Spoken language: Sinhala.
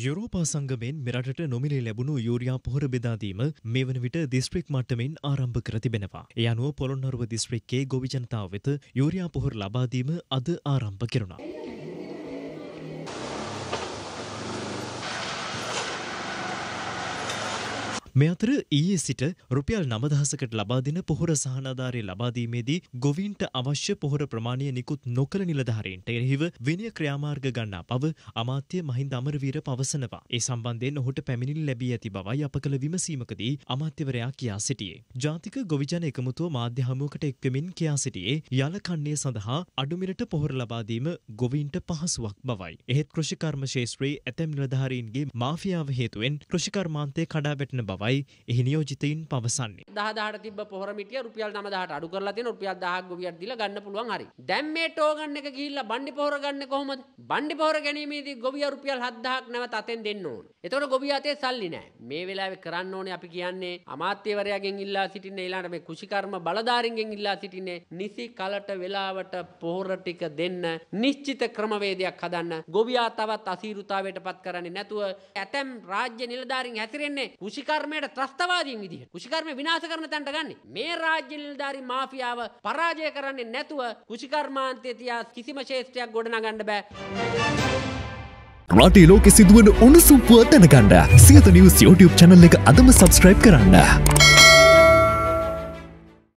යුරෝපා සංගමෙන් මෙරටට නොමිලේ ලැබුණු යූරයා පොහොර බෙදාදීම මේ වන විට දිස්ත්‍රික් මට්ටමින් ආරම්භ කර තිබෙනවා. ඒ අනුව පොළොන්නරුව දිස්ත්‍රික්කයේ ගොවි ජනතාව වෙත යූරයා පොහොර ලබාදීම අද ආරම්භ කෙරුණා. මේ අතර ඊයේ සිට රුපියල් 9000කට ලබා දෙන පොහොර සහනාධාරය ලබා දීමේදී ගොවීන්ට අවශ්‍ය පොහොර ප්‍රමාණය නිකුත් නොකළ නිලධාරීන්ට එරෙහිව විනය ක්‍රියාමාර්ග ගන්නා බව අමාත්‍ය මහින්ද අමරවීර පවසනවා. ඒ සම්බන්ධයෙන් ඔහුට පැමිණිලි ලැබී ඇති බවයි අප කළ විමසීමකදී අමාත්‍යවරයා කියා සිටියේ. ජාතික ගොවිජන එකමුතුව මාධ්‍ය හමුවකට එක්වමින් කියා සිටියේ යල කන්නේ සඳහා අඩුමිලට පොහොර ලබා දීම ගොවීන්ට පහසුවක් බවයි. එහෙත් කෘෂිකර්ම ශේෂ්ත්‍රයේ ඇතැම් නිලධාරීන්ගේ මාෆියාව හේතුවෙන් කෘෂිකර්මාන්තය කඩා වැටෙන බව බවයි එහි නියෝජිතයින් පවසන්නේ. 10000ට තිබ්බ පොහොර මිටිය රුපියල් 9000ට අඩු කරලා තියෙන රුපියල් 1000ක් ගොවියට දීලා ගන්න පුළුවන් හරි. දැන් මේ ටෝගන් එක ගිහිල්ලා බණ්ඩි පොහොර ගන්න කොහොමද? බණ්ඩි පොහොර ගැනීමේදී ගොවියා රුපියල් 7000ක් නැවත අතෙන් දෙන්න ඕන. එතකොට ගොවියා අතේ සල්ලි නැහැ. මේ වෙලාවේ කරන්න ඕනේ අපි කියන්නේ අමාත්‍යවරයාගෙන් ඉල්ලා සිටින්න ඊළඟට මේ කුෂිකර්ම බලධාරීන්ගෙන් ඉල්ලා සිටින්නේ නිසි කලට වෙලාවට පොහොර ටික දෙන්න නිශ්චිත ක්‍රමවේදයක් හදන්න. ගොවියා තවත් අසීරුතාවයට පත් කරන්නේ නැතුව ඇතැම් රාජ්‍ය නිලධාරීන් හැසිරෙන්නේ කුෂිකර්ම කුෂිකර්මයට ත්‍රස්තවාදීන් විදිහට කුෂිකර්ම විනාශ කරන තැනට ගන්න. මේ රාජ්‍ය නිලධාරී මාෆියාව පරාජය කරන්නේ නැතුව කුෂිකර්මාන්තයේ තියා කිසිම ශේෂ්ත්‍රයක් ගොඩනගන්න බෑ. රටේ ලෝකෙ සිදුවන උණුසුම්පුව දැනගන්න සියත නිවස් YouTube channel එක අදම subscribe කරන්න.